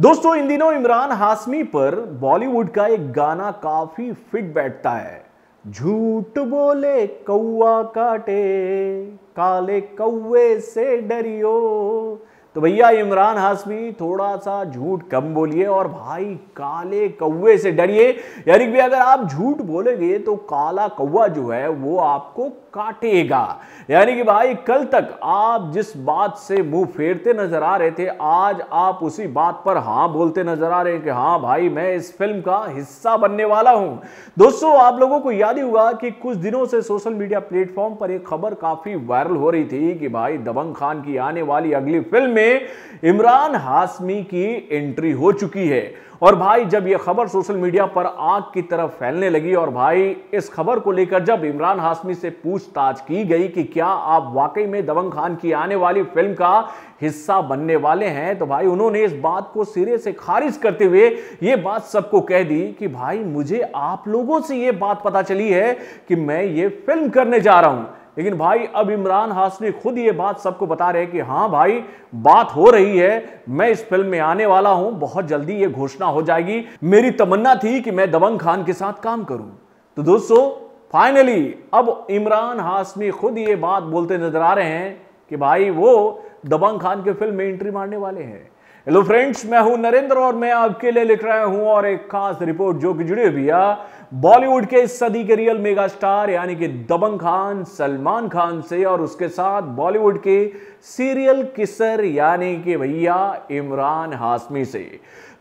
दोस्तों इन दिनों इमरान हाशमी पर बॉलीवुड का एक गाना काफी फिट बैठता है झूठ बोले कौआ काटे काले कौए से डरियो तो भैया इमरान हाशमी थोड़ा सा झूठ कम बोलिए और भाई काले कौवे से डरिए यानी कि अगर आप झूठ बोलेंगे तो काला कौवा जो है वो आपको काटेगा यानी कि भाई कल तक आप जिस बात से मुंह फेरते नजर आ रहे थे आज आप उसी बात पर हाँ बोलते नजर आ रहे हैं कि हाँ भाई मैं इस फिल्म का हिस्सा बनने वाला हूं दोस्तों आप लोगों को याद ही होगा कि कुछ दिनों से सोशल मीडिया प्लेटफॉर्म पर एक खबर काफी वायरल हो रही थी कि भाई दबंग खान की आने वाली अगली फिल्म में में इमरान हाशमी की एंट्री हो चुकी है और भाई जब यह खबर सोशल मीडिया पर आग की तरफ फैलने लगी और भाई इस खबर को लेकर जब इमरान हाशमी से पूछताछ की गई कि क्या आप वाकई में दबंग खान की आने वाली फिल्म का हिस्सा बनने वाले हैं तो भाई उन्होंने इस बात को सिरे से खारिज करते हुए ये बात सबको कह दी कि भाई मुझे आप लोगों से ये बात पता चली है कि मैं ये फिल्म करने जा रहा हूं लेकिन भाई अब इमरान हाशमी खुद ये बात सबको बता रहे हैं कि हाँ भाई बात हो रही है मैं इस फिल्म में आने वाला हूं बहुत जल्दी ये घोषणा हो जाएगी मेरी तमन्ना थी कि मैं दबंग खान के साथ काम करूं तो दोस्तों फाइनली अब इमरान हाशमी खुद ये बात बोलते नजर आ रहे हैं कि भाई वो दबंग खान के फिल्म में एंट्री मारने वाले हैं हेलो फ्रेंड्स मैं हूं नरेंद्र और मैं आपके लिए लिख रहा हूं और एक खास रिपोर्ट जो कि जुड़े भैया बॉलीवुड के इस सदी के रियल मेगा स्टार यानी कि दबंग खान सलमान खान से और उसके साथ बॉलीवुड के सीरियल किसर यानी कि भैया इमरान हाशमी से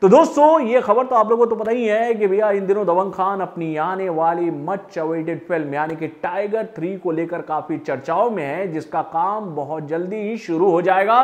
तो दोस्तों ये खबर तो आप लोगों को तो पता ही है कि भैया इन दिनों दबंग खान अपनी आने वाली मच अवेटेड फिल्म यानी कि टाइगर थ्री को लेकर काफी चर्चाओं में है जिसका काम बहुत जल्दी ही शुरू हो जाएगा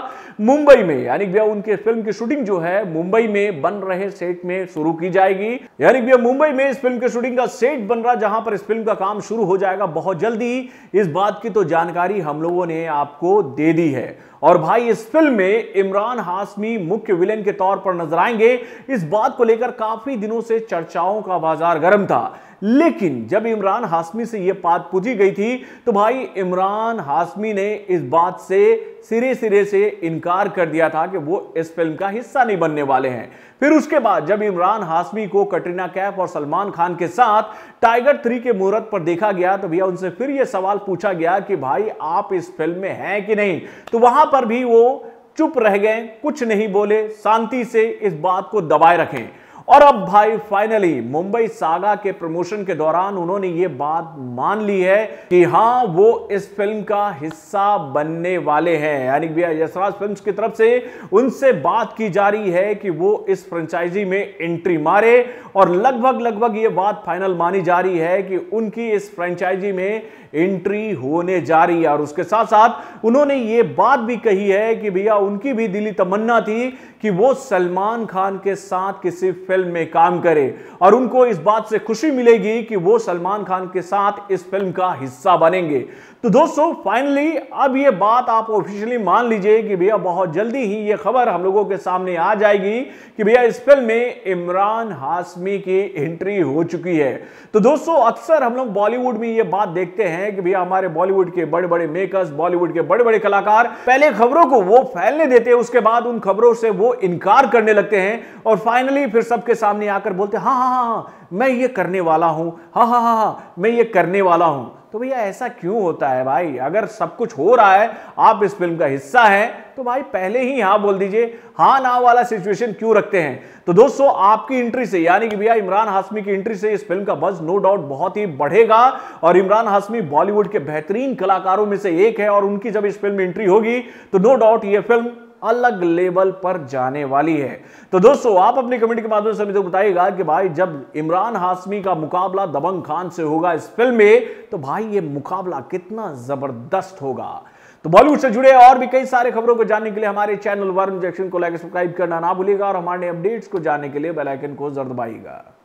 मुंबई में यानी भैया उनके फिल्म की शूटिंग जो है मुंबई में बन रहे सेट में शुरू की जाएगी यानी भैया मुंबई में इस फिल्म की शूटिंग फिल्म का सेट बन रहा जहां पर इस फिल्म का काम शुरू हो जाएगा बहुत जल्दी इस बात की तो जानकारी हम लोगों ने आपको दे दी है और भाई इस फिल्म में इमरान हाशमी मुख्य विलेन के तौर पर नजर आएंगे इस बात को लेकर काफी दिनों से चर्चाओं का बाजार गर्म था लेकिन जब इमरान हाशमी से यह बात पूछी गई थी तो भाई इमरान हाशमी ने इस बात से सिरे सिरे से इनकार कर दिया था कि वो इस फिल्म का हिस्सा नहीं बनने वाले हैं फिर उसके बाद जब इमरान हाशमी को कटरीना कैफ और सलमान खान के साथ टाइगर थ्री के मुहूर्त पर देखा गया तो भैया उनसे फिर यह सवाल पूछा गया कि भाई आप इस फिल्म में हैं कि नहीं तो वहां पर भी वो चुप रह गए कुछ नहीं बोले शांति से इस बात को दबाए रखें और अब भाई फाइनली मुंबई सागा के प्रमोशन के दौरान उन्होंने ये बात मान ली है कि हाँ वो इस फिल्म का हिस्सा बनने वाले हैं यानी भैया यशराज फिल्म्स की तरफ से उनसे बात की जा रही है कि वो इस फ्रेंचाइजी में एंट्री मारे और लगभग लगभग ये बात फाइनल मानी जा रही है कि उनकी इस फ्रेंचाइजी में एंट्री होने जा रही है और उसके साथ साथ उन्होंने ये बात भी कही है कि भैया उनकी भी दिली तमन्ना थी कि वो सलमान खान के साथ किसी फिल्म में काम करे और उनको इस बात से खुशी मिलेगी कि वो सलमान खान के साथ इस फिल्म का हिस्सा बनेंगे तो दोस्तों फाइनली अब ये बात आप ऑफिशियली मान लीजिए कि भैया बहुत जल्दी ही ये खबर हम लोगों के सामने आ जाएगी कि भैया इस फिल्म में इमरान हाशमी की एंट्री हो चुकी है तो दोस्तों अक्सर हम लोग बॉलीवुड में ये बात देखते हैं कि भैया हमारे बॉलीवुड के बड़े बड़े मेकर्स बॉलीवुड के बड़े बड़े कलाकार पहले खबरों को वो फैलने देते हैं उसके बाद उन खबरों से वो इनकार करने लगते हैं और फाइनली फिर सब सबके सामने आकर बोलते हाँ हाँ हाँ हाँ मैं ये करने वाला हूँ हाँ हाँ हाँ हाँ मैं ये करने वाला हूँ तो भैया ऐसा क्यों होता है भाई अगर सब कुछ हो रहा है आप इस फिल्म का हिस्सा हैं तो भाई पहले ही हाँ बोल दीजिए हाँ ना वाला सिचुएशन क्यों रखते हैं तो दोस्तों आपकी एंट्री से यानी कि भैया इमरान हाशमी की एंट्री से इस फिल्म का बज नो डाउट बहुत ही बढ़ेगा और इमरान हाशमी बॉलीवुड के बेहतरीन कलाकारों में से एक है और उनकी जब इस फिल्म में एंट्री होगी तो नो डाउट ये फिल्म अलग लेवल पर जाने वाली है तो दोस्तों आप अपने कमेंट के माध्यम से बताइएगा कि भाई जब इमरान हाशमी का मुकाबला दबंग खान से होगा इस फिल्म में तो भाई ये मुकाबला कितना जबरदस्त होगा तो बॉलीवुड से जुड़े और भी कई सारे खबरों को जानने के लिए हमारे चैनल वर्म जंक्शन को लाइक सब्सक्राइब करना ना भूलिएगा और हमारे अपडेट्स को जानने के लिए बेलाइकन को जरूर दबाइएगा